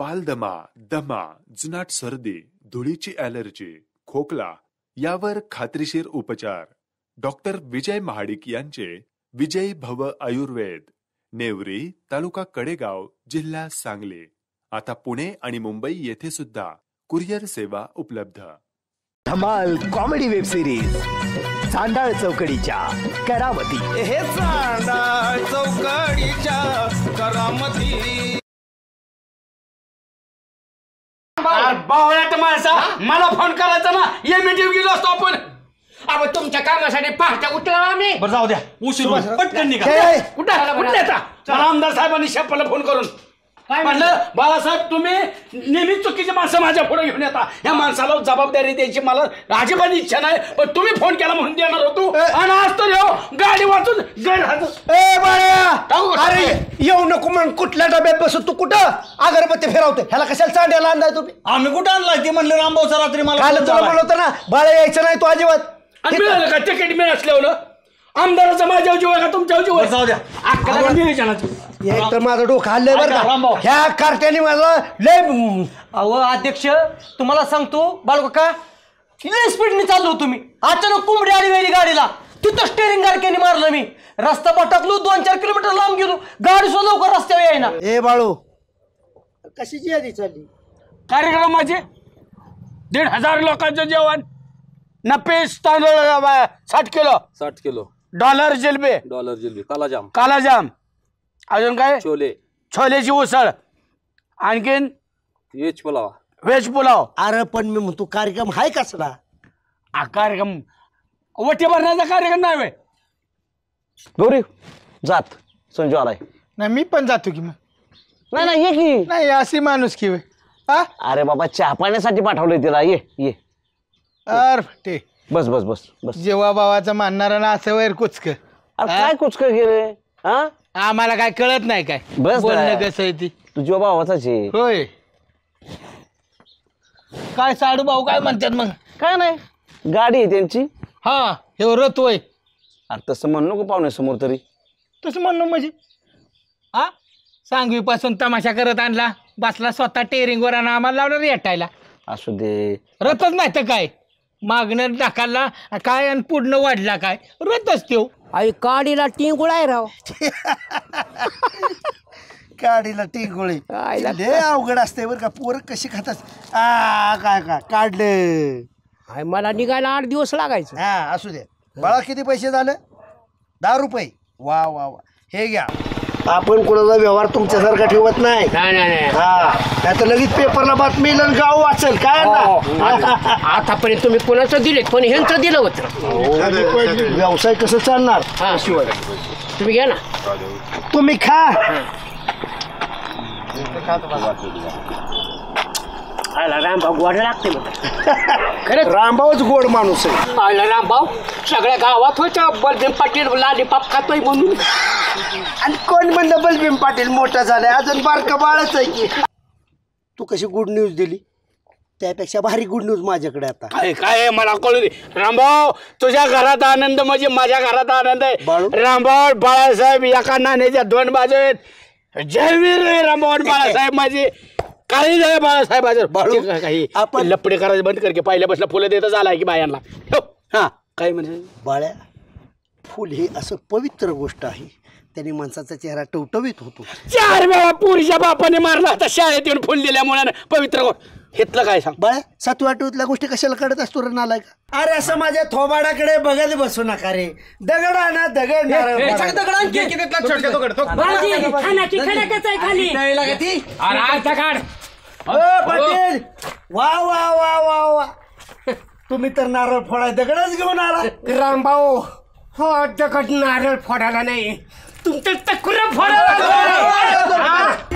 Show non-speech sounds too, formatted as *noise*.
बालदमा दमा जुनाट सर्दी धुळीची अलर्जी, खोकला यावर खात्रीशीर उपचार डॉक्टर विजय महाडिक यांचे विजयी भव आयुर्वेद नेवरी तालुका कडेगाव जिल्हा सांगली आता पुणे आणि मुंबई येथे सुद्धा कुरिअर सेवा उपलब्ध धमाल कॉमेडी वेब सिरीज सांडाळ चौकडीच्या करामती हे चौकडीच्या करामती बावळ्यात माणसा मला फोन करायचा ना ये मीटिंग गेलो असतो आपण अब तुमच्या कामासाठी पाहता उठला आम्ही बरं जाऊ द्या उशीर पटकन निघा कुठं मला आमदार साहेबांनी शेपाला फोन करून काय म्हणलं बाळासाहेब तुम्ही नेहमी चुकीची माणसं माझ्या पुढे घेऊन येता या माणसाला जबाबदारी द्यायची मला अजिबात इच्छा नाही पण तुम्ही फोन केला म्हणून देणार होतो आणि आज तर हो गाडी वाचून गैरहजर ए बाळ्या अरे येऊ नको म्हणून कुठल्या डब्यात बसू तू कुठं अगरबत्ती फिरवतो ह्याला कशाला चांड्याला आणलाय तुम्ही आम्ही कुठं आणलाय ते म्हणलं रामभाऊचा रात्री मला काल तुला बोलवतो ना बाळा यायचं नाही तू आणि अजिबात मिळालं का तिकीट मी असल्यावर आमदाराचा माझ्या जीव का तुमच्या जीव जाऊ द्या. एक तर माझं डोकं हल्लंय बरं का ह्या कार्ट्याने मला लय अहो अध्यक्ष तुम्हाला सांगतो का लय स्पीडने चाललो तुम्ही अचानक कोंबडी आली वेळी गाडीला तिथं स्टेरिंग गाडक्याने मारलं मी रस्ता पटकलो दोन चार किलोमीटर लांब गेलो गाडी सुद्धा लवकर रस्त्यावर येईना ए बाळू कशीची यादी चालली कार्यक्रमाचे दीड हजार लोकांचं जेवण नपे तांदूळ साठ किलो साठ किलो डॉलर जिलबे डॉलर जिलबे कालाजाम कालाजाम अजून काय छोले छोलेची उसळ आणखीन वेज पुलाव व्हेज पुलाव अरे पण मी म्हणतो कार्यक्रम हाय कसला हा कार्यक्रम वटी भरण्याचा कार्यक्रम नाही वेळ गौरी जात संजू आलाय नाही मी पण जातो की मग नाही नाही ये की नाही अशी माणूस की वे अरे बाबा चहा पाण्यासाठी पाठवलंय तिला ये ये अर ते बस बस बस बस जेव्हा बाबाचं मानणारा ना असं वैर कुचक काय कुचक गेले आम्हाला काय कळत नाही काय बस बोलणं कसं आहे ती तुझ्या बाबाचा होय काय साडू भाऊ काय म्हणतात मग काय नाही गाडी आहे त्यांची हा हे रथ वय अरे तसं म्हणू नको समोर तरी तसं म्हणणं म्हणजे हा सांगवीपासून तमाशा करत आणला बसला स्वतः टेरिंगवर आणि आम्हाला लावलं रेटायला असू दे रथच नाही तर काय मागणं टाकायला काय आणि पूर्ण वाढला काय रथच ठेव आई काडीला टिंगुळ आहे राव *laughs* काडीला टिंगोळी कायला अवघड असते बरं का पोर कशी खातात आ काय काय काढले आहे मला निघायला आठ दिवस लागायचं हा असू दे बाळा किती पैसे झाले दहा रुपये वा वा वा हे घ्या आपण कोणाचा व्यवहार तुमच्यासारखा ठेवत नाही नाही हा नाही तर लगेच पेपरला बातमी येईल गाव वाचेल काय आता- हो, हो. आतापर्यंत तुम्ही कोणाचं दिले पण ह्यांचं दिलं होतं व्यवसाय कसं चालणार हां तुम्ही घ्या ना तुम्ही खा आला रामभाऊ गोड लागते खरंच रामभाऊच गोड माणूस आहे आला रामभाऊ सगळ्या गावात होत्या बलभीम पाटील पाप खातोय म्हणून आणि कोण म्हणलं बलभीम पाटील मोठा झालाय अजून बारका बाळच आहे की तू कशी गुड न्यूज दिली त्यापेक्षा भारी गुड न्यूज माझ्याकडे आता काय काय मला कळू दे रामभाऊ तुझ्या घरात आनंद म्हणजे माझ्या घरात आनंद आहे रामभाऊ बाळासाहेब एका नाण्याच्या दोन बाजू आहेत जयवीर रामभाऊ बाळासाहेब माझे काही नाही बाळासाहेबाचं काही आपण लपडे करायचं बंद कर की पहिल्या बसला फुलं देतच आलाय की बायांना हा काय म्हणजे बाळ्या फुल ही असं पवित्र गोष्ट आहे त्याने माणसाचा चेहरा टवटवीत होतो चार वेळा पुरीच्या बापाने मारला आता शाळेत येऊन फुल दिल्यामुळे पवित्र हेतलं काय सांग बाळ सात आठवतल्या गोष्टी कशाला काढत असतो रे नालाय का अरे असं माझ्या थोबाडाकडे बघत बसू नका रे दगड आणा दगड दगड खाली पाटील वा वा वा वा वा तुम्ही तर नारळ फोडाय दगडच घेऊन आला रामभाऊ हा दगड नारळ फोडायला नाही तुमचं तक्र फोडायला